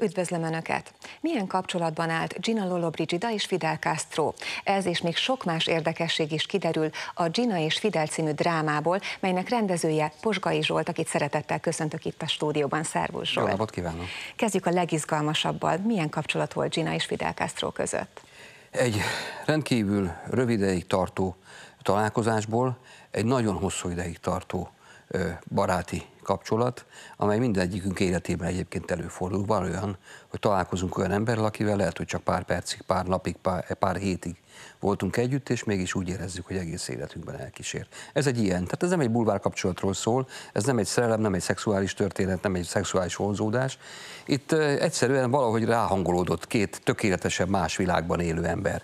Üdvözlöm Önöket! Milyen kapcsolatban állt Gina Lollobrigida és Fidel Castro? Ez és még sok más érdekesség is kiderül a Gina és Fidel című drámából, melynek rendezője Posgai Zsolt, akit szeretettel köszöntök itt a stúdióban. Szervusz Zsolt! Jó napot kívánok! Kezdjük a legizgalmasabbal. Milyen kapcsolat volt Gina és Fidel Castro között? Egy rendkívül rövid ideig tartó találkozásból egy nagyon hosszú ideig tartó baráti kapcsolat, amely mindegyikünk életében egyébként előfordul. Van olyan, hogy találkozunk olyan emberrel, akivel lehet, hogy csak pár percig, pár napig, pár, pár hétig voltunk együtt, és mégis úgy érezzük, hogy egész életünkben elkísér. Ez egy ilyen. Tehát ez nem egy bulvár kapcsolatról szól, ez nem egy szerelem, nem egy szexuális történet, nem egy szexuális vonzódás. Itt eh, egyszerűen valahogy ráhangolódott két tökéletesen más világban élő ember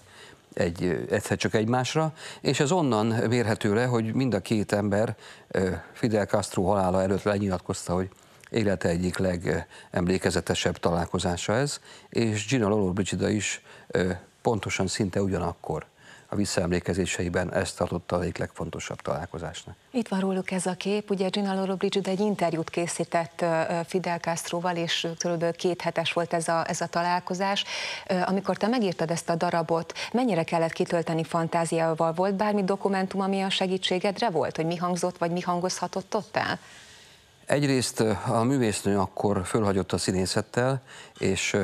egy, egyszer csak egymásra, és ez onnan mérhető le, hogy mind a két ember Fidel Castro halála előtt lenyilatkozta, hogy élete egyik legemlékezetesebb találkozása ez, és Gina Lollobrigida is pontosan szinte ugyanakkor a visszaemlékezéseiben ezt tartotta a legfontosabb találkozásnak. Itt van róluk ez a kép, ugye Gina Bridget egy interjút készített Fidel Castroval, és kb. két hetes volt ez a, ez a találkozás. Amikor te megírtad ezt a darabot, mennyire kellett kitölteni fantáziával? Volt bármi dokumentum, ami a segítségedre volt, hogy mi hangzott, vagy mi hangozhatott ott el? Egyrészt a művésznő akkor fölhagyott a színészettel, és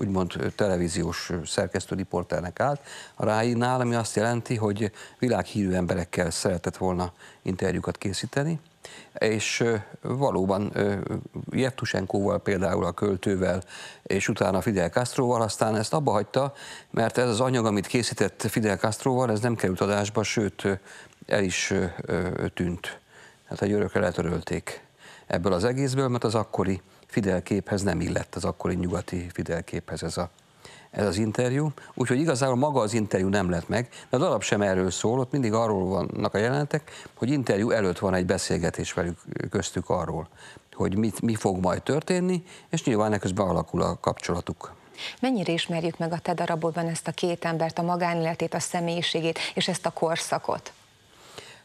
úgymond televíziós szerkesztő riporternek állt a Ráinál, ami azt jelenti, hogy világhírű emberekkel szeretett volna interjúkat készíteni, és valóban Jeftusenkóval például a költővel, és utána Fidel Castroval, aztán ezt abba hagyta, mert ez az anyag, amit készített Fidel Castroval, ez nem került adásba, sőt el is tűnt hát a örökre letörölték ebből az egészből, mert az akkori Fidelképhez nem illett, az akkori nyugati Fidelképhez ez a ez az interjú, úgyhogy igazából maga az interjú nem lett meg, de az alap sem erről szól, ott mindig arról vannak a jelenetek, hogy interjú előtt van egy beszélgetés velük köztük arról, hogy mit, mi fog majd történni, és nyilván ekkor alakul a kapcsolatuk. Mennyire ismerjük meg a te darabodban ezt a két embert, a magánéletét, a személyiségét és ezt a korszakot?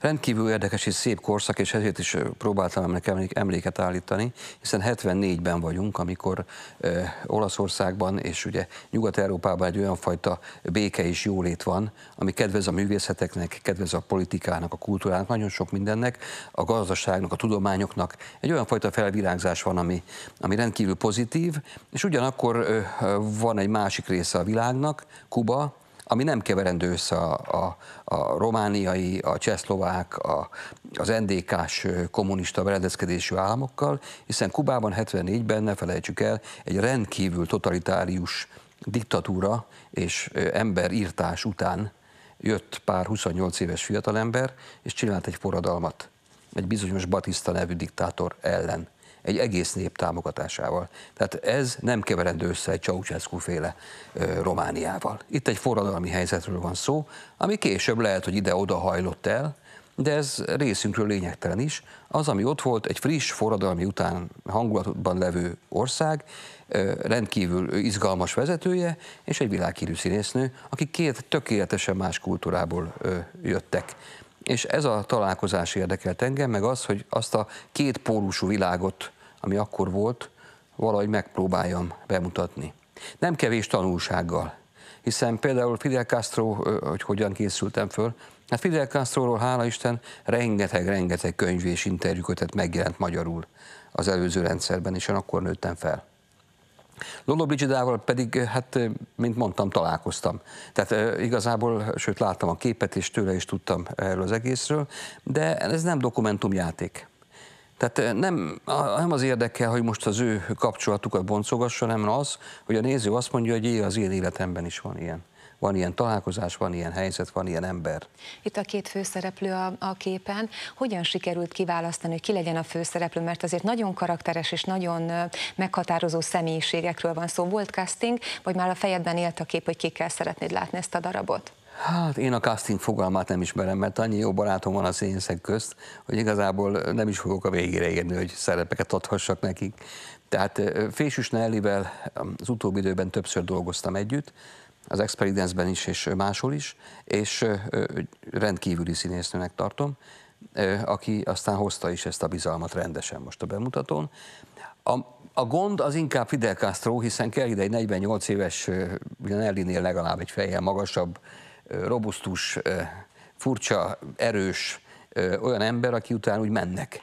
Rendkívül érdekes és szép korszak, és ezért is próbáltam nekem emléket állítani, hiszen 74-ben vagyunk, amikor ö, Olaszországban és ugye Nyugat-Európában egy olyan fajta béke és jólét van, ami kedvez a művészeteknek, kedvez a politikának, a kultúrának, nagyon sok mindennek, a gazdaságnak, a tudományoknak. Egy olyan fajta felvirágzás van, ami, ami rendkívül pozitív, és ugyanakkor ö, van egy másik része a világnak, Kuba, ami nem keverendő össze a, a, a romániai, a csehszlovák, a, az NDK-s kommunista berendezkedésű államokkal, hiszen Kubában 74-ben, ne felejtsük el, egy rendkívül totalitárius diktatúra és emberírtás után jött pár 28 éves fiatalember, és csinált egy forradalmat egy bizonyos Batista nevű diktátor ellen egy egész nép támogatásával. Tehát ez nem keverendő össze egy Ceausescu féle ö, Romániával. Itt egy forradalmi helyzetről van szó, ami később lehet, hogy ide-oda hajlott el, de ez részünkről lényegtelen is. Az, ami ott volt, egy friss, forradalmi után hangulatban levő ország, rendkívül izgalmas vezetője, és egy világhírű színésznő, akik két tökéletesen más kultúrából jöttek és ez a találkozás érdekelt engem, meg az, hogy azt a két pólusú világot, ami akkor volt, valahogy megpróbáljam bemutatni. Nem kevés tanulsággal, hiszen például Fidel Castro, hogy hogyan készültem föl, hát Fidel Castroról hála Isten rengeteg-rengeteg könyv és interjúkötet megjelent magyarul az előző rendszerben, és én akkor nőttem fel. Lolo Brigidával pedig, eh, hát, eh, mint mondtam, találkoztam. Tehát eh, igazából, sőt, láttam a képet, és tőle is tudtam erről az egészről, de ez nem dokumentumjáték. Tehát nem, nem az érdekel, hogy most az ő kapcsolatukat boncogassa, hanem az, hogy a néző azt mondja, hogy az én életemben is van ilyen van ilyen találkozás, van ilyen helyzet, van ilyen ember. Itt a két főszereplő a, a képen. Hogyan sikerült kiválasztani, hogy ki legyen a főszereplő? Mert azért nagyon karakteres és nagyon meghatározó személyiségekről van szó. Volt casting, vagy már a fejedben élt a kép, hogy kikkel szeretnéd látni ezt a darabot? Hát én a casting fogalmát nem ismerem, mert annyi jó barátom van a színészek közt, hogy igazából nem is fogok a végére érni, hogy szerepeket adhassak nekik. Tehát Fésűs Nellivel az utóbbi időben többször dolgoztam együtt, az Experience-ben is, és máshol is, és rendkívüli színésznőnek tartom, aki aztán hozta is ezt a bizalmat rendesen most a bemutatón. A, a gond az inkább Fidel Castro, hiszen kell ide egy 48 éves, Nellinél legalább egy fejjel magasabb, robusztus, furcsa, erős, olyan ember, aki után úgy mennek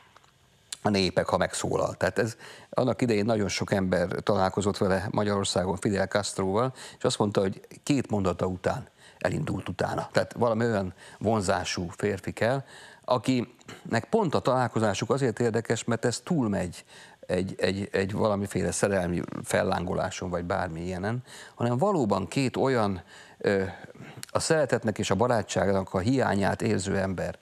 a népek, ha megszólal. Tehát ez annak idején nagyon sok ember találkozott vele Magyarországon Fidel Castroval, és azt mondta, hogy két mondata után elindult utána. Tehát valami olyan vonzású férfi kell, akinek pont a találkozásuk azért érdekes, mert ez túlmegy egy, egy, egy valamiféle szerelmi fellángoláson, vagy bármi ilyenen, hanem valóban két olyan ö, a szeretetnek és a barátságnak a hiányát érző ember,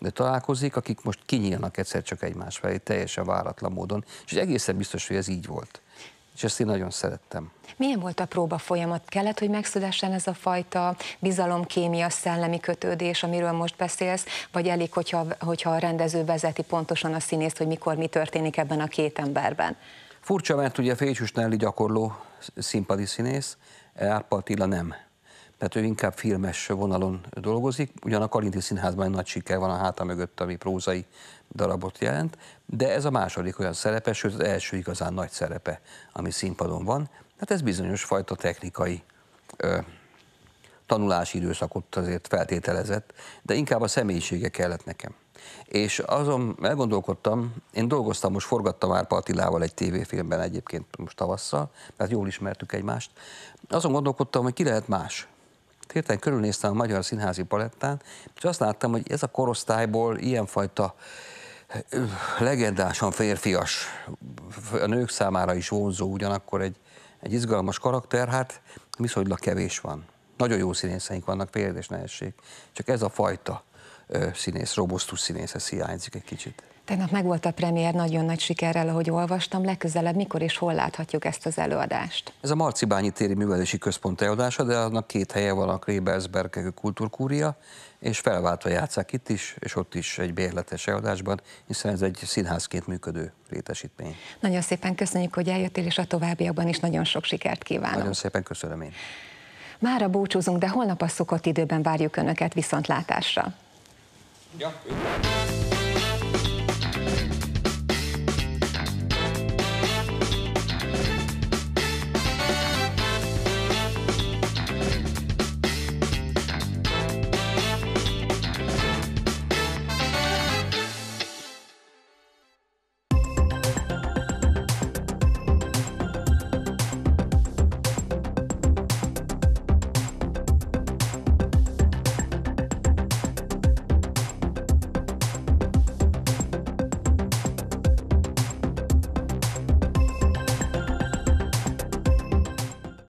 találkozik, akik most kinyílnak egyszer csak egymás felé, teljesen váratlan módon, és egészen biztos, hogy ez így volt. És ezt én nagyon szerettem. Milyen volt a próba folyamat? Kellett, hogy megszülessen ez a fajta bizalom, kémia, szellemi kötődés, amiről most beszélsz, vagy elég, hogyha, hogyha a rendező vezeti pontosan a színészt, hogy mikor mi történik ebben a két emberben? Furcsa, mert ugye Fécsus Nelli gyakorló színpadi színész, Árpa Attila nem tehát ő inkább filmes vonalon dolgozik, ugyan a Kalinti Színházban nagy siker van a háta mögött, ami prózai darabot jelent, de ez a második olyan szerepe, sőt az első igazán nagy szerepe, ami színpadon van, hát ez bizonyos fajta technikai ö, tanulási időszakot azért feltételezett, de inkább a személyisége kellett nekem. És azon elgondolkodtam, én dolgoztam, most forgattam már Patilával egy tévéfilmben egyébként most tavasszal, mert jól ismertük egymást. Azon gondolkodtam, hogy ki lehet más hirtelen körülnéztem a Magyar Színházi Palettán, és azt láttam, hogy ez a korosztályból ilyenfajta legendásan férfias, a nők számára is vonzó, ugyanakkor egy, egy izgalmas karakter, hát viszonylag kevés van. Nagyon jó színészeink vannak, példás nehesség. Csak ez a fajta színész, robosztus ez hiányzik egy kicsit. Tegnap meg volt a premier nagyon nagy sikerrel, ahogy olvastam. Legközelebb mikor és hol láthatjuk ezt az előadást? Ez a Marcibányi téri művelési központ előadása, de annak két helye van a Krébelsberg kultúrkúria, és felváltva játszák itt is, és ott is egy bérletes előadásban, hiszen ez egy színházként működő létesítmény. Nagyon szépen köszönjük, hogy eljöttél, és a továbbiakban is nagyon sok sikert kívánok. Nagyon szépen köszönöm én. Mára búcsúzunk, de holnap a szokott időben várjuk Önöket viszontlátásra. Ja.